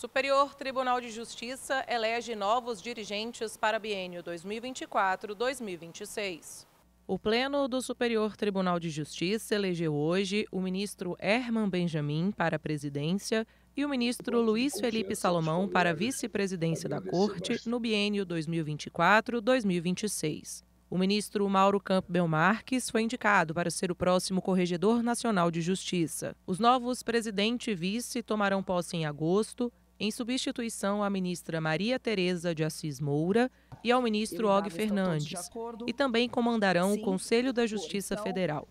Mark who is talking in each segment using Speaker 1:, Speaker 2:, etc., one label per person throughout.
Speaker 1: Superior Tribunal de Justiça elege novos dirigentes para biênio 2024-2026. O Pleno do Superior Tribunal de Justiça elegeu hoje o ministro Herman Benjamin para a presidência e o ministro Luiz Felipe Salomão para a vice-presidência da Corte no biênio 2024-2026. O ministro Mauro Campbell Marques foi indicado para ser o próximo Corregedor Nacional de Justiça. Os novos presidente e vice tomarão posse em agosto em substituição à ministra Maria Tereza de Assis Moura e ao ministro Og Fernandes, e também comandarão Sim. o Conselho da Justiça então... Federal.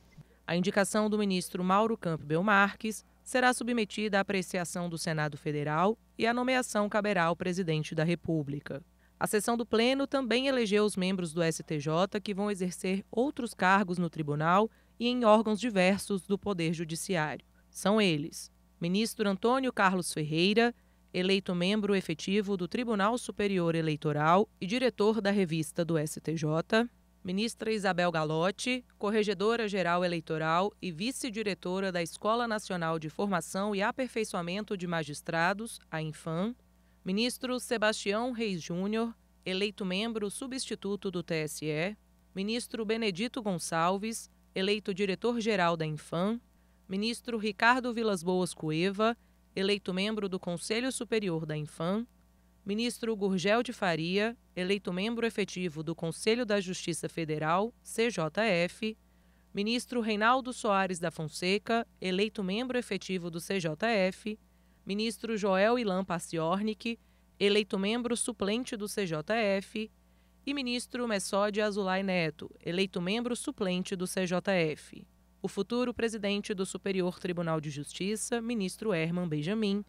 Speaker 1: A indicação do ministro Mauro Campbell Marques será submetida à apreciação do Senado Federal e a nomeação caberá ao presidente da República. A sessão do Pleno também elegeu os membros do STJ que vão exercer outros cargos no tribunal e em órgãos diversos do Poder Judiciário. São eles: ministro Antônio Carlos Ferreira, eleito membro efetivo do Tribunal Superior Eleitoral e diretor da revista do STJ, ministra Isabel Galotti, corregedora-geral eleitoral e vice-diretora da Escola Nacional de Formação e Aperfeiçoamento de Magistrados, a Infam, ministro Sebastião Reis Júnior, eleito membro substituto do TSE, ministro Benedito Gonçalves, eleito diretor-geral da Infam, ministro Ricardo Vilas Boas Cueva, eleito membro do Conselho Superior da Infam, ministro Gurgel de Faria, eleito membro efetivo do Conselho da Justiça Federal, CJF, ministro Reinaldo Soares da Fonseca, eleito membro efetivo do CJF, ministro Joel Ilan Paciornik, eleito membro suplente do CJF, e ministro Messode Azulay Neto, eleito membro suplente do CJF. O futuro presidente do Superior Tribunal de Justiça, ministro Herman Benjamin,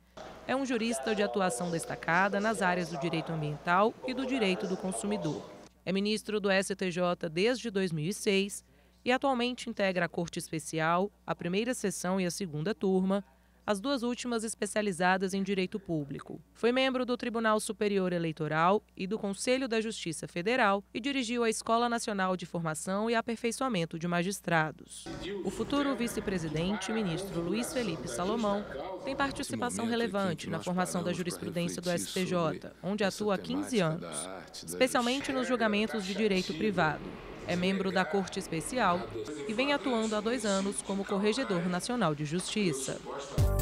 Speaker 1: é um jurista de atuação destacada nas áreas do direito ambiental e do direito do consumidor. É ministro do STJ desde 2006 e atualmente integra a Corte Especial, a primeira sessão e a segunda turma, as duas últimas especializadas em direito público. Foi membro do Tribunal Superior Eleitoral e do Conselho da Justiça Federal e dirigiu a Escola Nacional de Formação e Aperfeiçoamento de Magistrados. O futuro vice-presidente, ministro Luiz Felipe Salomão, tem participação relevante na formação da jurisprudência do STJ, onde atua há 15 anos, especialmente nos julgamentos de direito privado. É membro da Corte Especial e vem atuando há dois anos como Corregedor Nacional de Justiça.